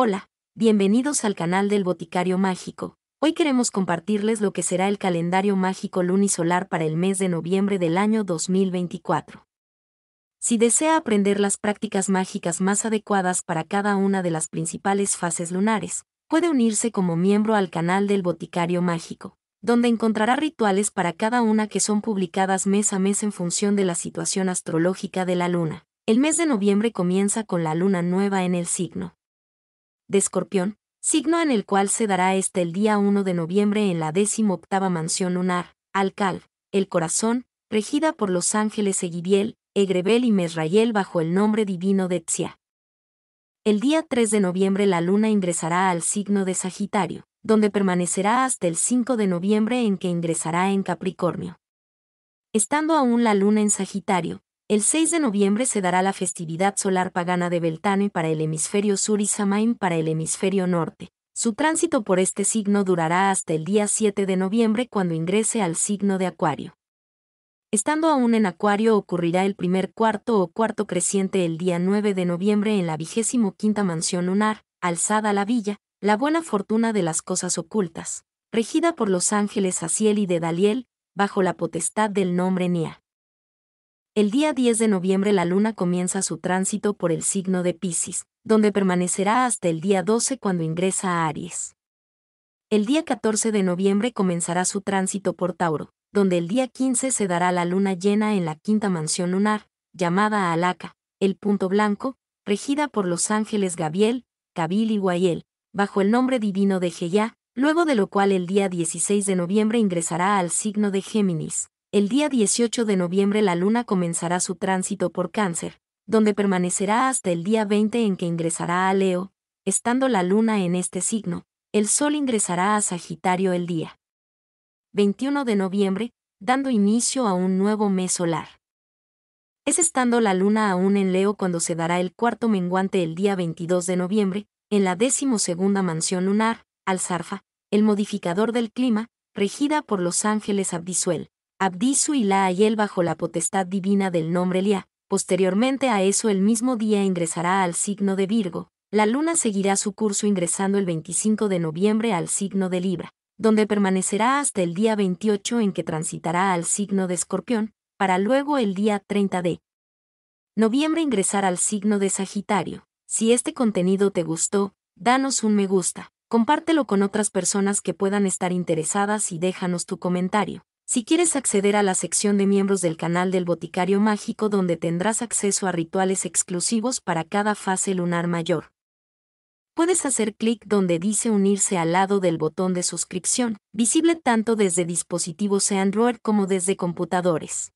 Hola, bienvenidos al canal del Boticario Mágico. Hoy queremos compartirles lo que será el calendario mágico lunisolar para el mes de noviembre del año 2024. Si desea aprender las prácticas mágicas más adecuadas para cada una de las principales fases lunares, puede unirse como miembro al canal del Boticario Mágico, donde encontrará rituales para cada una que son publicadas mes a mes en función de la situación astrológica de la luna. El mes de noviembre comienza con la luna nueva en el signo de Escorpión, signo en el cual se dará este el día 1 de noviembre en la octava mansión lunar, Alcal, el corazón, regida por los ángeles Egidiel, Egrebel y Mesrayel bajo el nombre divino de Tzia. El día 3 de noviembre la luna ingresará al signo de Sagitario, donde permanecerá hasta el 5 de noviembre en que ingresará en Capricornio. Estando aún la luna en Sagitario, el 6 de noviembre se dará la festividad solar pagana de Beltane para el hemisferio sur y Samain para el hemisferio norte. Su tránsito por este signo durará hasta el día 7 de noviembre cuando ingrese al signo de Acuario. Estando aún en Acuario ocurrirá el primer cuarto o cuarto creciente el día 9 de noviembre en la vigésimo quinta mansión lunar, alzada la villa, la buena fortuna de las cosas ocultas, regida por los ángeles Asiel y de Daliel, bajo la potestad del nombre Nia. El día 10 de noviembre la Luna comienza su tránsito por el signo de Pisces, donde permanecerá hasta el día 12 cuando ingresa a Aries. El día 14 de noviembre comenzará su tránsito por Tauro, donde el día 15 se dará la luna llena en la quinta mansión lunar, llamada Alaca, el punto blanco, regida por los ángeles Gabriel, Cabil y Guayel, bajo el nombre divino de Geyá, luego de lo cual el día 16 de noviembre ingresará al signo de Géminis, el día 18 de noviembre la Luna comenzará su tránsito por cáncer, donde permanecerá hasta el día 20 en que ingresará a Leo, estando la Luna en este signo, el Sol ingresará a Sagitario el día 21 de noviembre, dando inicio a un nuevo mes solar. Es estando la luna aún en Leo cuando se dará el cuarto menguante el día 22 de noviembre, en la decimosegunda mansión lunar, Alzarfa, el modificador del clima, regida por los ángeles Abdisuel, Abdisu y la Ayel bajo la potestad divina del nombre Liá. Posteriormente a eso el mismo día ingresará al signo de Virgo. La luna seguirá su curso ingresando el 25 de noviembre al signo de Libra, donde permanecerá hasta el día 28 en que transitará al signo de Escorpión, para luego el día 30 de noviembre ingresar al signo de Sagitario. Si este contenido te gustó, danos un me gusta, compártelo con otras personas que puedan estar interesadas y déjanos tu comentario. Si quieres acceder a la sección de miembros del canal del Boticario Mágico donde tendrás acceso a rituales exclusivos para cada fase lunar mayor. Puedes hacer clic donde dice unirse al lado del botón de suscripción, visible tanto desde dispositivos Android como desde computadores.